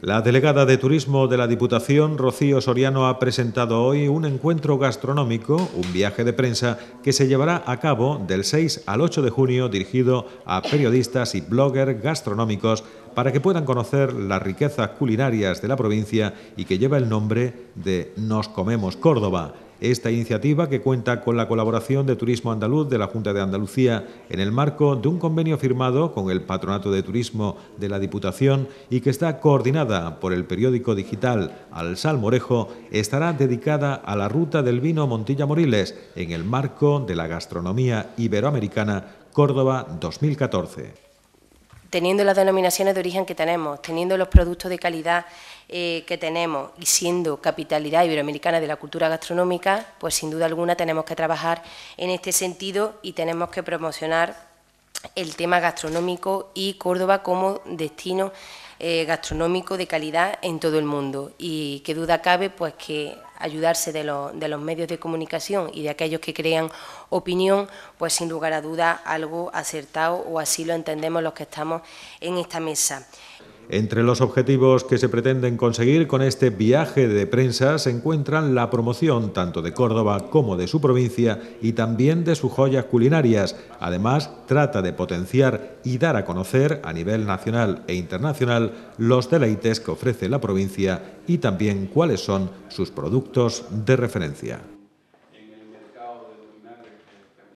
La delegada de Turismo de la Diputación, Rocío Soriano, ha presentado hoy un encuentro gastronómico, un viaje de prensa, que se llevará a cabo del 6 al 8 de junio dirigido a periodistas y bloggers gastronómicos para que puedan conocer las riquezas culinarias de la provincia y que lleva el nombre de Nos Comemos Córdoba esta iniciativa que cuenta con la colaboración de Turismo Andaluz de la Junta de Andalucía en el marco de un convenio firmado con el Patronato de Turismo de la Diputación y que está coordinada por el periódico digital Al Salmorejo, estará dedicada a la ruta del vino Montilla Moriles en el marco de la gastronomía iberoamericana Córdoba 2014 teniendo las denominaciones de origen que tenemos, teniendo los productos de calidad eh, que tenemos y siendo capitalidad iberoamericana de la cultura gastronómica, pues sin duda alguna tenemos que trabajar en este sentido y tenemos que promocionar el tema gastronómico y Córdoba como destino eh, gastronómico de calidad en todo el mundo. Y qué duda cabe, pues que ayudarse de, de, los medios de comunicación y de aquellos que crean opinión, pues sin lugar a duda algo acertado o así lo entendemos los que estamos en esta mesa. Entre los objetivos que se pretenden conseguir con este viaje de prensa se encuentran la promoción tanto de Córdoba como de su provincia y también de sus joyas culinarias. Además, trata de potenciar y dar a conocer a nivel nacional e internacional los deleites que ofrece la provincia y también cuáles son sus productos de referencia.